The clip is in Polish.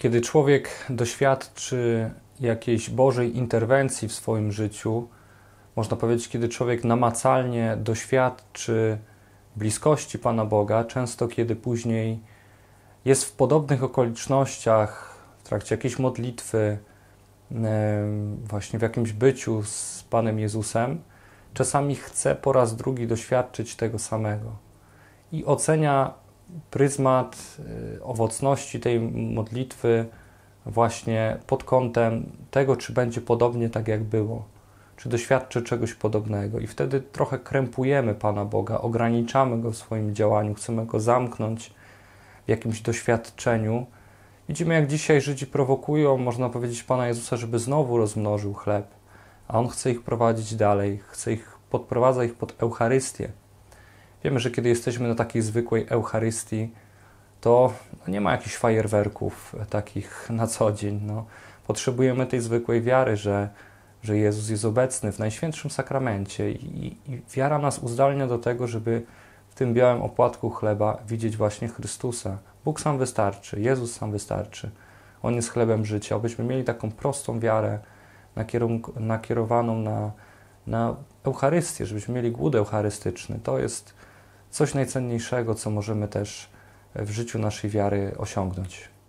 Kiedy człowiek doświadczy jakiejś Bożej interwencji w swoim życiu, można powiedzieć, kiedy człowiek namacalnie doświadczy bliskości Pana Boga, często kiedy później jest w podobnych okolicznościach, w trakcie jakiejś modlitwy, właśnie w jakimś byciu z Panem Jezusem, czasami chce po raz drugi doświadczyć tego samego i ocenia pryzmat y, owocności tej modlitwy właśnie pod kątem tego, czy będzie podobnie tak, jak było, czy doświadczy czegoś podobnego. I wtedy trochę krępujemy Pana Boga, ograniczamy Go w swoim działaniu, chcemy Go zamknąć w jakimś doświadczeniu. Widzimy, jak dzisiaj Żydzi prowokują, można powiedzieć, Pana Jezusa, żeby znowu rozmnożył chleb, a On chce ich prowadzić dalej, chce ich, podprowadza ich pod Eucharystię, Wiemy, że kiedy jesteśmy na takiej zwykłej Eucharystii, to no, nie ma jakichś fajerwerków takich na co dzień. No. Potrzebujemy tej zwykłej wiary, że, że Jezus jest obecny w Najświętszym Sakramencie i, i wiara nas uzdalnia do tego, żeby w tym białym opłatku chleba widzieć właśnie Chrystusa. Bóg sam wystarczy, Jezus sam wystarczy. On jest chlebem życia. Abyśmy mieli taką prostą wiarę nakierowaną na, na Eucharystię, żebyśmy mieli głód eucharystyczny. To jest coś najcenniejszego, co możemy też w życiu naszej wiary osiągnąć.